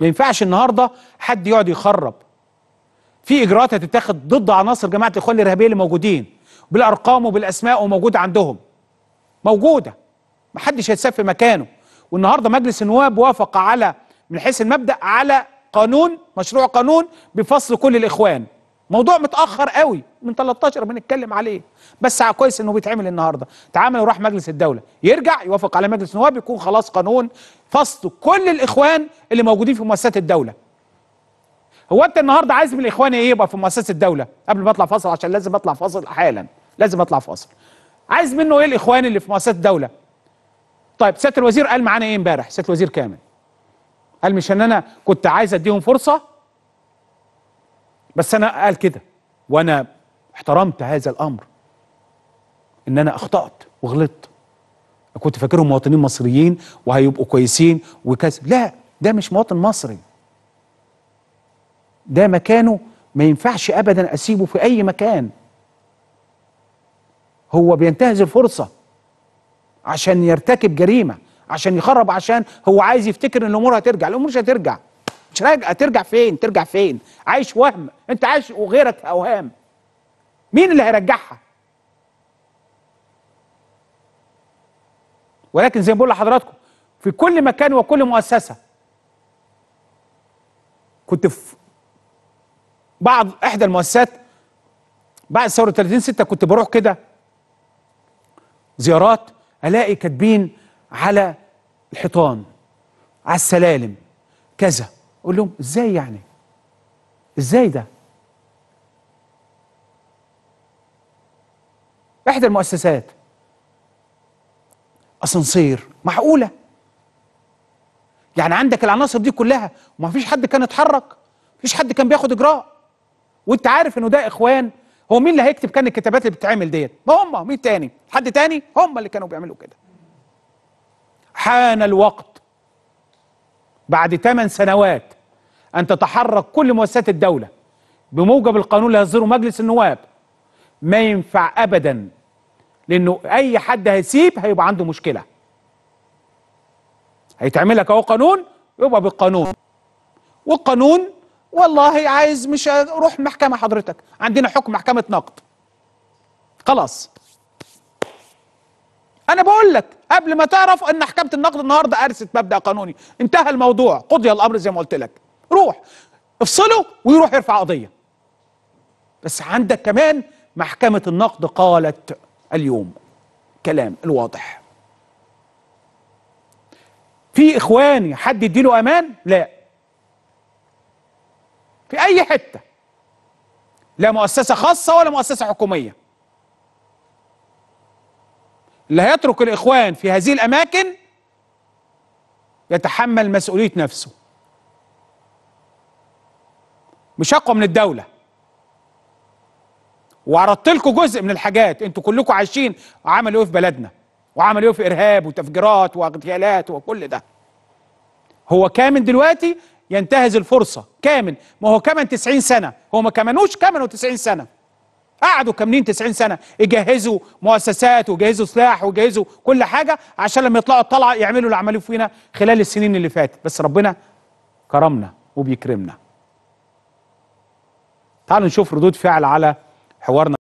ما ينفعش النهارده حد يقعد يخرب في اجراءات هتتاخد ضد عناصر جماعه الاخوان الارهابيه اللي موجودين بالارقام وبالاسماء وموجوده عندهم موجوده محدش هيتساب في مكانه والنهارده مجلس النواب وافق على من حيث المبدا على قانون مشروع قانون بفصل كل الاخوان موضوع متاخر قوي من 13 بنتكلم عليه بس كويس انه بيتعمل النهارده تعامل وراح مجلس الدوله يرجع يوافق على مجلس النواب يكون خلاص قانون فصل كل الاخوان اللي موجودين في مؤسسات الدوله هو انت النهارده عايز من الاخوان ايه يبقى في مؤسسه الدوله قبل ما اطلع فاصل عشان لازم اطلع فاصل حالا لازم اطلع فاصل عايز منه ايه الاخوان اللي في مؤسسه الدوله طيب سياده الوزير قال معانا ايه امبارح سياده الوزير كامل قال مش ان انا كنت عايز اديهم فرصه بس انا قال كده وانا احترمت هذا الامر ان انا اخطات وغلطت كنت فاكرهم مواطنين مصريين وهيبقوا كويسين وكذا لا ده مش مواطن مصري ده مكانه ما ينفعش ابدا اسيبه في اي مكان هو بينتهز الفرصه عشان يرتكب جريمه عشان يخرب عشان هو عايز يفتكر ان الامور هترجع الامور مش هترجع مش راجع ترجع فين ترجع فين عايش وهم انت عايش وغيرك اوهام مين اللي هيرجعها ولكن زي ما بقول لحضراتكم في كل مكان وكل مؤسسه كنت في بعض احدى المؤسسات بعد ثوره 30 6 كنت بروح كده زيارات الاقي كاتبين على الحيطان على السلالم كذا اقول لهم ازاي يعني ازاي ده احدى المؤسسات اسانسير معقوله يعني عندك العناصر دي كلها وما فيش حد كان اتحرك فيش حد كان بياخد اجراء وانت عارف انه ده اخوان هو مين اللي هيكتب كان الكتابات اللي بتتعمل ديت ما هم مين تاني حد تاني هم اللي كانوا بيعملوا كده حان الوقت بعد 8 سنوات أن تتحرك كل مؤسسات الدولة بموجب القانون اللي هيصدره مجلس النواب ما ينفع أبدا لأنه أي حد هيسيب هيبقى عنده مشكلة هيتعمل لك أهو قانون يبقى بالقانون والقانون والله عايز مش روح محكمة حضرتك عندنا حكم محكمة نقد خلاص انا بقول لك قبل ما تعرف ان محكمة النقد النهارده ارست مبدا قانوني انتهى الموضوع قضي الامر زي ما قلت لك روح افصله ويروح يرفع قضية بس عندك كمان محكمة النقد قالت اليوم كلام الواضح في إخواني حد يديله أمان لا في أي حتة لا مؤسسة خاصة ولا مؤسسة حكومية اللي هيترك الإخوان في هذه الأماكن يتحمل مسؤولية نفسه مش اقوى من الدوله وعرضت لكم جزء من الحاجات انتوا كلكم عايشين عملوا ايه في بلدنا وعملوا ايه في ارهاب وتفجيرات واغتيالات وكل ده هو كامن دلوقتي ينتهز الفرصه كامن ما هو كمان 90 سنه هو ما كمنوش كمنوا 90 سنه قعدوا كاملين 90 سنه يجهزوا مؤسسات ويجهزوا سلاح ويجهزوا كل حاجه عشان لما يطلعوا الطلعه يعملوا اللي عملوه فينا خلال السنين اللي فاتت بس ربنا كرمنا وبيكرمنا تعالوا نشوف ردود فعل على حوارنا